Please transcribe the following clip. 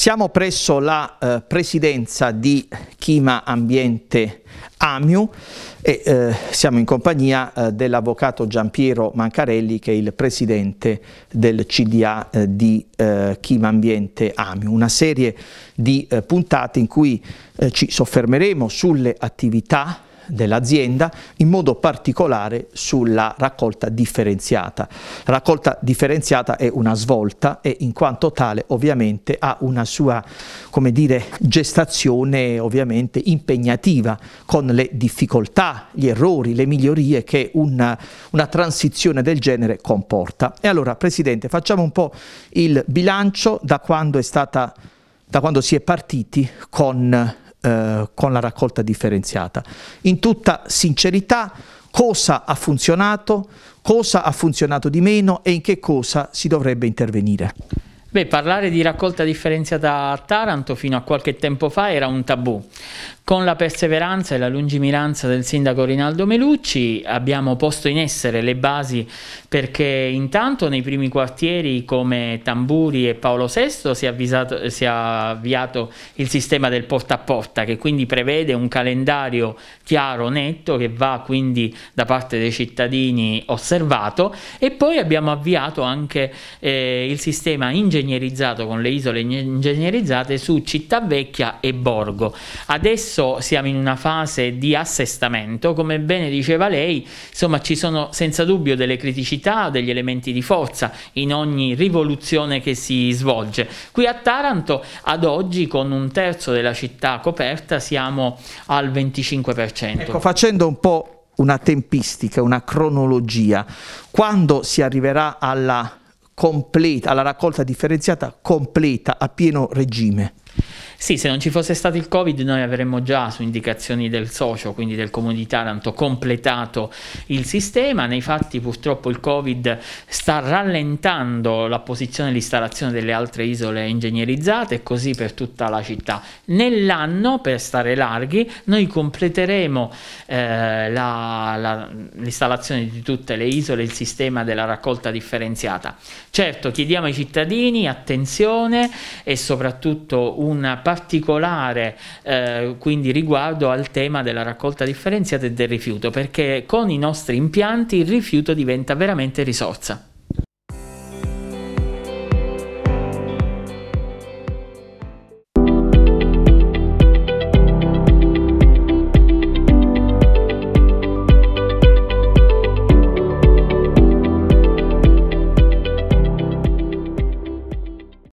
Siamo presso la eh, presidenza di Chima Ambiente Amiu e eh, siamo in compagnia eh, dell'avvocato Giampiero Mancarelli che è il presidente del CDA eh, di Chima eh, Ambiente Amiu. Una serie di eh, puntate in cui ci soffermeremo sulle attività dell'azienda, in modo particolare sulla raccolta differenziata. La raccolta differenziata è una svolta e in quanto tale ovviamente ha una sua dire, gestazione ovviamente impegnativa con le difficoltà, gli errori, le migliorie che una, una transizione del genere comporta. E allora Presidente facciamo un po' il bilancio da quando è stata da quando si è partiti con eh, con la raccolta differenziata. In tutta sincerità, cosa ha funzionato, cosa ha funzionato di meno e in che cosa si dovrebbe intervenire. Beh, parlare di raccolta differenziata a Taranto fino a qualche tempo fa era un tabù. Con la perseveranza e la lungimiranza del sindaco Rinaldo Melucci abbiamo posto in essere le basi perché intanto nei primi quartieri come Tamburi e Paolo VI si è, avvisato, si è avviato il sistema del porta a porta che quindi prevede un calendario chiaro, netto, che va quindi da parte dei cittadini osservato e poi abbiamo avviato anche eh, il sistema in ingegnerizzato con le isole ingegnerizzate su città vecchia e borgo. Adesso siamo in una fase di assestamento, come bene diceva lei, insomma ci sono senza dubbio delle criticità, degli elementi di forza in ogni rivoluzione che si svolge. Qui a Taranto ad oggi con un terzo della città coperta siamo al 25%. Ecco, facendo un po' una tempistica, una cronologia, quando si arriverà alla completa, alla raccolta differenziata completa a pieno regime. Sì, se non ci fosse stato il Covid noi avremmo già su indicazioni del socio, quindi del comune di Taranto, completato il sistema. Nei fatti purtroppo il Covid sta rallentando la posizione e l'installazione delle altre isole ingegnerizzate e così per tutta la città. Nell'anno, per stare larghi, noi completeremo eh, la, la, l'installazione di tutte le isole, il sistema della raccolta differenziata. Certo, chiediamo ai cittadini attenzione e soprattutto una particolare eh, quindi riguardo al tema della raccolta differenziata e del rifiuto, perché con i nostri impianti il rifiuto diventa veramente risorsa.